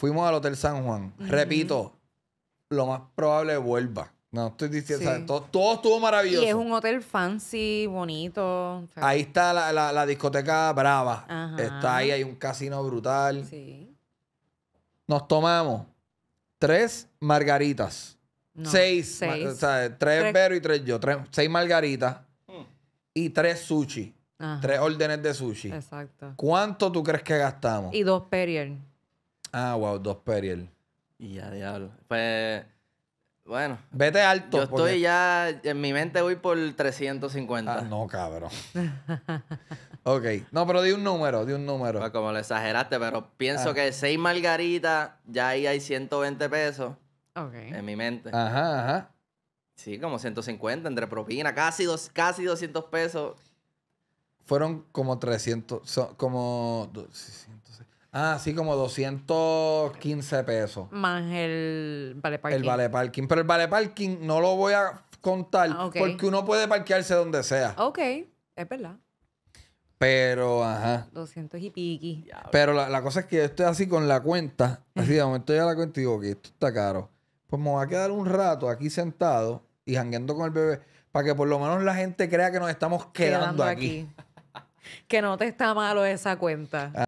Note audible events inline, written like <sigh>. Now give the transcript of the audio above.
Fuimos al Hotel San Juan. Repito, lo más probable vuelva. No, estoy diciendo, todo, estuvo maravilloso. Y es un hotel fancy, bonito. Ahí está la, discoteca brava. Está ahí, hay un casino brutal. Sí. Nos tomamos tres margaritas. seis. o sea, tres, pero y tres yo. seis margaritas hmm. y tres sushi. Tres órdenes de sushi. Exacto. ¿Cuánto tú crees que gastamos? Y dos Perrier. Ah, wow, dos Periel. Y ya, diablo. Pues, bueno. Vete alto. Yo estoy ya, en mi mente voy por 350. Ah, no, cabrón. <laughs> ok. No, pero di un número, di un número. Pues, como lo exageraste, pero pienso ah. que seis margaritas, ya ahí hay 120 pesos. Ok. En mi mente. Ajá, ajá. Sí, como 150 entre propina, casi, dos, casi 200 pesos. Fueron como 300, como Ah, sí, como 215 pesos. Más el vale parking. El vale parking. Pero el vale parking no lo voy a contar ah, porque uno puede parquearse donde sea. Ok, es verdad. Pero, ajá. 200 y piqui. Pero la, cosa es que yo estoy así con la cuenta. Así de momento ya la cuenta y digo que esto está caro. Pues me voy a quedar un rato aquí sentado y jangueando con el bebé para que por lo menos la gente crea que nos estamos quedando, aquí. <laughs> que no te está malo esa cuenta. Ah,